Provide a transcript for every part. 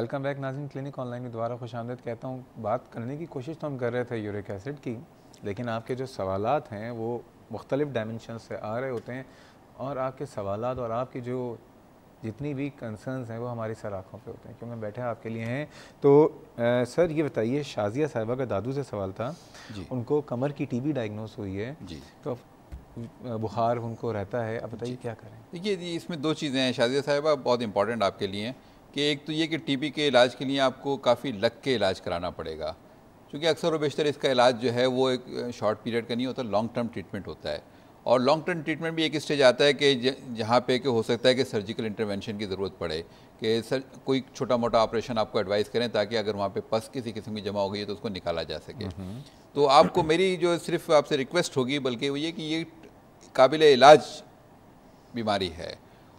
Welcome back नाजिन clinic online में दोबारा खुश आमदेद कहता हूँ बात करने की कोशिश तो हम कर रहे थे यूरिक एसिड की लेकिन आपके जो सवाल हैं वो मुख्तलिफ़ डायमेंशन से आ रहे होते हैं और आपके सवाल और आपकी जो जितनी भी कंसर्नस हैं वो हमारी सर आँखों पर होते हैं क्योंकि मैं बैठे आपके लिए हैं तो आ, सर ये बताइए शाजिया साहिबा का दादू से सवाल था उनको कमर की बी डायग्नोस हुई है जी तो बुखार उनको रहता है अब बताइए क्या करें देखिए इसमें दो चीज़ें हैं शाजिया साहिबा बहुत इंपॉर्टेंट आपके लिए हैं कि एक तो ये कि टीबी के इलाज के लिए आपको काफ़ी लग के इलाज कराना पड़ेगा क्योंकि अक्सर और बेशतर इसका इलाज जो है वो एक शॉर्ट पीरियड का नहीं होता लॉन्ग टर्म ट्रीटमेंट होता है और लॉन्ग टर्म ट्रीटमेंट भी एक स्टेज आता है कि जहाँ पे कि हो सकता है कि सर्जिकल इंटरवेंशन की ज़रूरत पड़े कि सर कोई छोटा मोटा ऑपरेशन आपको एडवाइस करें ताकि अगर वहाँ पे पस किसी किस्म की जमा हो गई है तो उसको निकाला जा सके हम्म, हम्म। तो आपको मेरी जो सिर्फ आपसे रिक्वेस्ट होगी बल्कि वो ये कि ये काबिल इलाज बीमारी है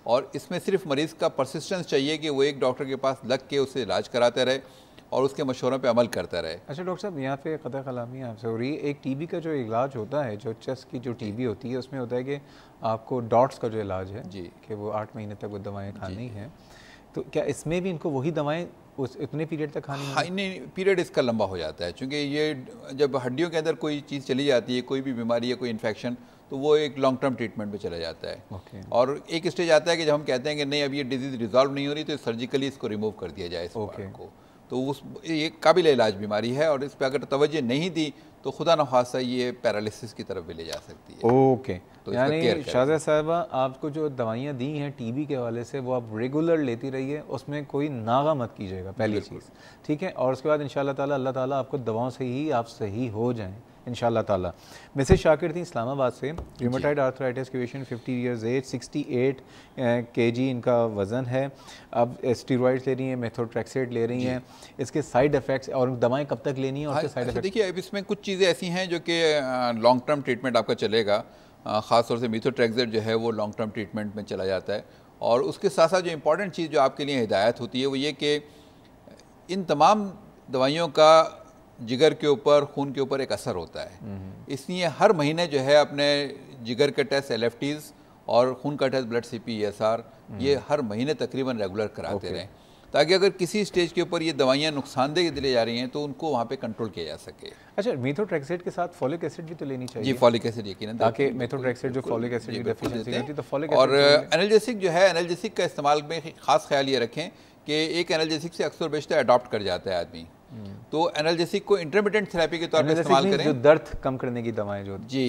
और इसमें सिर्फ मरीज़ का परसिस्टेंस चाहिए कि वो एक डॉक्टर के पास लग के उसे इलाज कराते रहे और उसके मशवरों पे अमल करता रहे अच्छा डॉक्टर साहब यहाँ पे क़दर कलामी आपसे हो रही है एक टीबी का जो इलाज होता है जो चेस्ट की जो टीबी होती है उसमें होता है कि आपको डॉट्स का जो इलाज है जी कि वो आठ महीने तक वो दवाएँ खानी हैं तो क्या इसमें भी इनको वही दवाएँ उस इतने पीरियड तक खानी हाँ नहीं पीरियड इसका लंबा हो जाता है क्योंकि ये जब हड्डियों के अंदर कोई चीज़ चली जाती है कोई भी बीमारी या कोई इन्फेक्शन तो वो एक लॉन्ग टर्म ट्रीटमेंट में चला जाता है okay. और एक स्टेज आता है कि जब हम कहते हैं कि नहीं अब ये डिजीज़ रिजॉल्व नहीं हो रही तो सर्जिकली इसको रिमूव कर दिया जाए इस okay. को तो उस ये काबिल इलाज बीमारी है और इस पर अगर तवज्जो नहीं दी तो खुदा न खासा ये पैरालिसिस की तरफ भी ले जा सकती है ओके okay. तो यानी शाहजा साहबा आपको जो दवाइयाँ दी हैं टीबी के हवाले से वो आप रेगुलर लेती रहिए उसमें कोई नागा मत कीजिएगा पहली चीज़ ठीक है और उसके बाद इन ताला अल्लाह ताला आपको दवाओं से ही आप सही हो जाएं इन शाह मिसेज शाकिर थी इस्लामाबाद से रिमोटाइड आर्थराइटिस के पेशेंट फिफ्टी इयर्स एज के जी इनका वज़न है अब स्टीरोड ले रही हैं मेथोट्रेक्सेट ले रही हैं इसके साइड इफ़ेक्ट्स और दवाएं कब तक लेनी है और हाँ, साइड अच्छा, इफेक्ट देखिए अब इसमें कुछ चीज़ें ऐसी हैं जो कि लॉन्ग टर्म ट्रीटमेंट आपका चलेगा ख़ासतौर से मिथोट्रेक्सेट जो है वो लॉन्ग टर्म ट्रीटमेंट में चला जाता है और उसके साथ साथ जो इम्पोर्टेंट चीज़ जो आपके लिए हिदायत होती है वो ये कि इन तमाम दवाइयों का जिगर के ऊपर खून के ऊपर एक असर होता है हम्म। इसलिए हर महीने जो है अपने जिगर के टेस्ट एल और खून का test blood C P S R हम्म। ये हर महीने तकरीबन रेगुलर कराते रहें ताकि अगर किसी स्टेज के ऊपर ये दवाइयाँ नुकसानदेह दिले जा रही हैं तो उनको वहाँ पे कंट्रोल किया जा सके अच्छा मेथोट्रेक्सेट के साथ फॉलिक एसिड भी तो लेनी चाहिए जी फॉलिक एसिड यकीन ताकि मेथोट्रेक्सेट जो फॉलिक एसिड की डेफिशिएंसी होती है तो फॉलिक और एनाल्जेसिक जो है एनाल्जेसिक का इस्तेमाल में खास ख्याल ये रखें कि एक एनाल्जेसिक से अक्सर बेशतर अडॉप्ट कर जाता है आदमी तो एनर्जेसिक को इंटरमीडियंट थेरेपी के तौर पर इस्तेमाल करें जो दर्द कम करने की दवाएं जो जी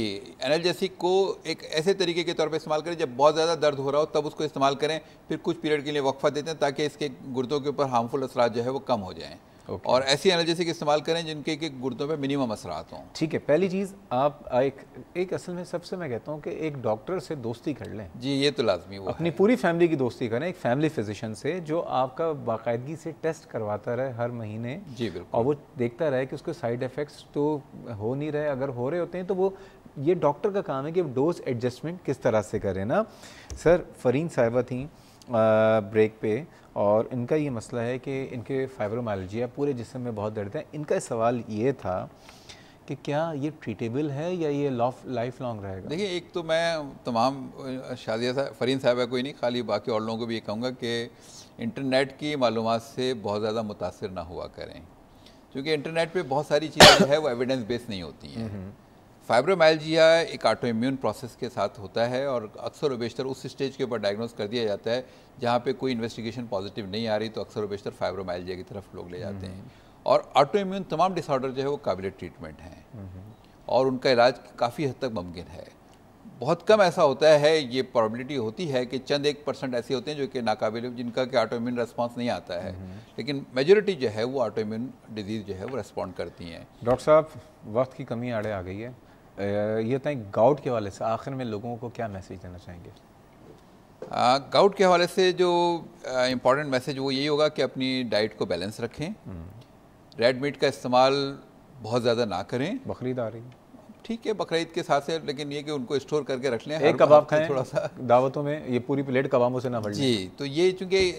एनर्जेसिक को एक ऐसे तरीके के तौर पर इस्तेमाल करें जब बहुत ज़्यादा दर्द हो रहा हो तब उसको इस्तेमाल करें फिर कुछ पीरियड के लिए वक्फा देते हैं ताकि इसके गुर्दों के ऊपर हार्मफुल असरा जो है वो कम हो जाएँ okay. और ऐसी के इस्तेमाल करें जिनके कि गुर्दों पे मिनिमम असरात हों ठीक है पहली चीज़ आप एक एक असल में सबसे मैं कहता हूँ कि एक डॉक्टर से दोस्ती कर लें जी ये तो लाजमी हुआ अपनी पूरी फैमिली की दोस्ती करें एक फैमिली फिजिशन से जो आपका बाकायदगी से टेस्ट करवाता रहे हर महीने जी बिल्कुल और वो देखता रहे कि उसके साइड इफ़ेक्ट्स तो हो नहीं रहे अगर हो रहे होते हैं तो वो ये डॉक्टर का काम है कि डोज एडजस्टमेंट किस तरह से करें ना सर फरीन साहिबा थी ब्रेक पे और इनका ये मसला है कि इनके फाइब्रोमालजिया पूरे जिसम में बहुत दर्द है इनका सवाल ये था कि क्या ये ट्रीटेबल है या ये लाइफ लॉन्ग रहेगा देखिए एक तो मैं तमाम शादिया साहब फरीन साहबा को ही नहीं खाली बाकी और लोगों को भी ये कहूँगा कि इंटरनेट की मालूम से बहुत ज़्यादा मुतासर ना हुआ करें क्योंकि इंटरनेट पर बहुत सारी चीज़ें है वो एविडेंस बेस नहीं होती हैं हम्म, हम्म। फाइब्रोमाइलजिया एक इम्यून प्रोसेस के साथ होता है और अक्सर वेशतर उस स्टेज के ऊपर डायग्नोस कर दिया जाता है जहाँ पे कोई इन्वेस्टिगेशन पॉजिटिव नहीं आ रही तो अक्सर वेशतर फाइब्रोमाइलजिया की तरफ लोग ले जाते हैं हम्म। और इम्यून तमाम डिसऑर्डर जो है वो काबिल ट्रीटमेंट हैं हम्म। और उनका इलाज काफ़ी हद तक मुमकिन है बहुत कम ऐसा होता है ये प्रॉबिलिटी होती है कि चंद एक परसेंट ऐसे होते हैं जो कि नाकाबिल जिनका कि इम्यून रेस्पॉन्स नहीं आता है हम्म। लेकिन मेजोरिटी जो है वो इम्यून डिजीज़ जो है वो रेस्पॉन्ड करती हैं डॉक्टर साहब वक्त की कमी आड़े आ गई है ये बताएं गाउट के हवाले से आखिर में लोगों को क्या मैसेज देना चाहेंगे गाउट के हवाले से जो इम्पोर्टेंट मैसेज वो यही होगा कि अपनी डाइट को बैलेंस रखें रेड हम्म। मीट का इस्तेमाल बहुत ज़्यादा ना करें बकरीद आ रही ठीक है बकरीद के साथ से लेकिन ये कि उनको स्टोर करके रख लें एक कबाब खाएं थोड़ा सा दावतों में ये पूरी प्लेट कबाबों से ना भर जी तो ये चूँकि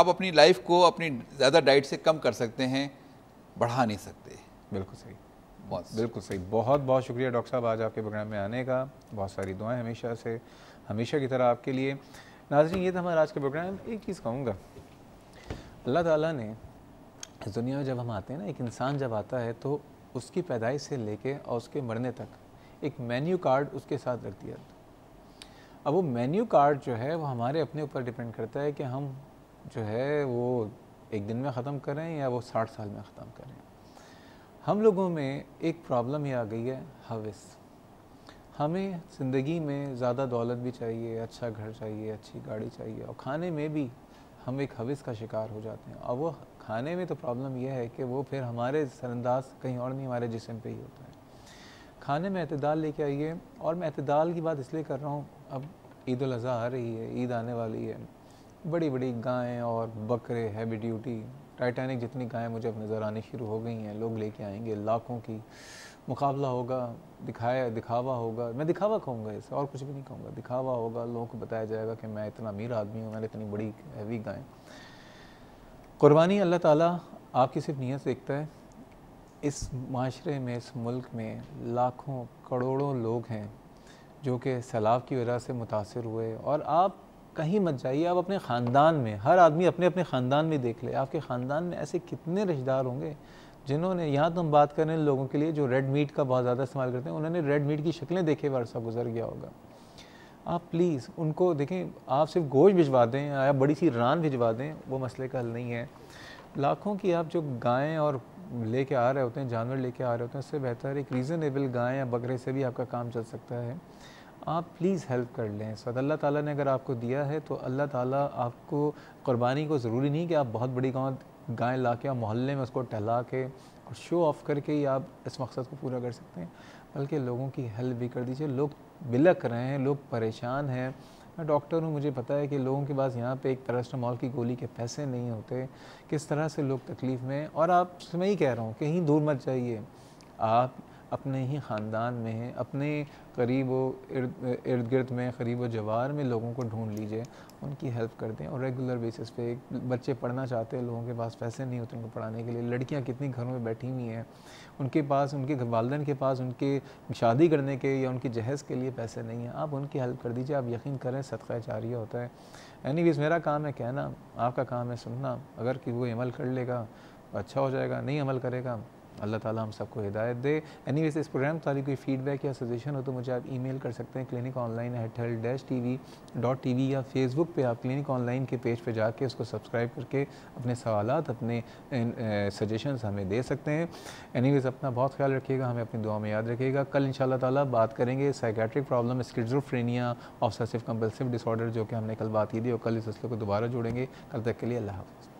आप अपनी लाइफ को अपनी ज़्यादा डाइट से कम कर सकते हैं बढ़ा नहीं सकते बिल्कुल सही बहुत बिल्कुल सही बहुत बहुत शुक्रिया डॉक्टर साहब आज आपके प्रोग्राम में आने का बहुत सारी दुआएं हमेशा से हमेशा की तरह आपके लिए नाजरीन ये था हमारा आज का प्रोग्राम एक चीज़ कहूँगा अल्लाह ताला ने इस दुनिया में जब हम आते हैं ना एक इंसान जब आता है तो उसकी पैदाइश से लेके और उसके मरने तक एक मेन्यू कार्ड उसके साथ रख दिया अब वो मेन्यू कार्ड जो है वो हमारे अपने ऊपर डिपेंड करता है कि हम जो है वो एक दिन में ख़त्म करें या वो साठ साल में ख़त्म करें हम लोगों में एक प्रॉब्लम ही आ गई है हविस हमें ज़िंदगी में ज़्यादा दौलत भी चाहिए अच्छा घर चाहिए अच्छी गाड़ी चाहिए और खाने में भी हम एक हविस का शिकार हो जाते हैं और वो खाने में तो प्रॉब्लम यह है कि वो फिर हमारे सरंदाज कहीं और नहीं हमारे जिसम पे ही होता है खाने में अतदाल लेके आइए और मैं अतदाल की बात इसलिए कर रहा हूँ अब ईद अज़ी आ रही है ईद आने वाली है बड़ी बड़ी गायें और बकरे हैवी ड्यूटी टाइटैनिक जितनी गायें मुझे अब नज़र आनी शुरू हो गई हैं लोग लेके आएंगे लाखों की मुकाबला होगा दिखाया दिखावा होगा मैं दिखावा कहूँगा इसे और कुछ भी नहीं कहूँगा दिखावा होगा लोगों को बताया जाएगा कि मैं इतना अमीर आदमी हूँ मैंने इतनी बड़ी हैवी गायें कुर्बानी अल्लाह ताला आपकी सिर्फ नीयत देखता है इस माशरे में इस मुल्क में लाखों करोड़ों लोग हैं जो कि सैलाब की वजह से मुतासर हुए और आप कहीं मत जाइए आप अपने ख़ानदान में हर आदमी अपने अपने ख़ानदान में देख ले आपके ख़ानदान में ऐसे कितने रिश्तेदार होंगे जिन्होंने यहाँ तो हम बात कर रहे हैं लोगों के लिए जो रेड मीट का बहुत ज़्यादा इस्तेमाल करते हैं उन्होंने रेड मीट की शक्लें देखे वर्षा गुजर गया होगा आप प्लीज़ उनको देखें आप सिर्फ गोश्त भिजवा दें या बड़ी सी रान भिजवा दें वो मसले का हल नहीं है लाखों की आप जो गायें और लेके आ रहे होते हैं जानवर लेके आ रहे होते हैं उससे बेहतर एक रीज़नेबल गाय या बकरे से भी आपका काम चल सकता है आप प्लीज़ हेल्प कर लें सद अल्लाह ताला ने अगर आपको दिया है तो अल्लाह ताला आपको क़ुरबानी को ज़रूरी नहीं कि आप बहुत बड़ी गाँव गाय ला के मोहल्ले में उसको टहला के और शो ऑफ करके ही आप इस मकसद को पूरा कर सकते हैं बल्कि लोगों की हेल्प भी कर दीजिए लोग बिलक रहे हैं लोग परेशान हैं मैं डॉक्टर हूँ मुझे पता है कि लोगों के पास यहाँ पे एक पैरास्टामॉल की गोली के पैसे नहीं होते किस तरह से लोग तकलीफ़ में और आप मैं ही कह रहा हूँ कहीं दूर मत जाइए आप अपने ही ख़ानदान में अपने करीब व इर्द इर्द गिर्द में करीब व जवार में लोगों को ढूंढ लीजिए उनकी हेल्प कर दें और रेगुलर बेसिस पे बच्चे पढ़ना चाहते हैं लोगों के पास पैसे नहीं होते उनको पढ़ाने के लिए लड़कियां कितनी घरों में बैठी हुई हैं उनके पास उनके वालदेन के पास उनके शादी करने के या उनके जहेज़ के लिए पैसे नहीं हैं आप उनकी हेल्प कर दीजिए आप यकीन करें सदका जारी होता है एनी मेरा काम है कहना आपका काम है सुनना अगर कि वो अमल कर लेगा तो अच्छा हो जाएगा नहीं अमल करेगा अल्लाह ताला हम सबको हिदायत दे एनी इस प्रोग्राम के ताली कोई फीडबैक या सजेशन हो तो मुझे आप ईमेल कर सकते हैं clinic online at health dash T V dot T V या फेसबुक पे आप क्लिनिक ऑनलाइन के पेज पे जाके उसको सब्सक्राइब करके अपने सवाल अपने सजेशन अं, हमें दे सकते हैं एनी अपना बहुत ख्याल रखिएगा हमें अपनी दुआ में याद रखिएगा कल इन ताला बात करेंगे psychiatric problem schizophrenia obsessive compulsive disorder जो कि हमने कल बात की थी और कल इस सिलसिले को दोबारा जोड़ेंगे कल तक के लिए अल्लाह हाफ़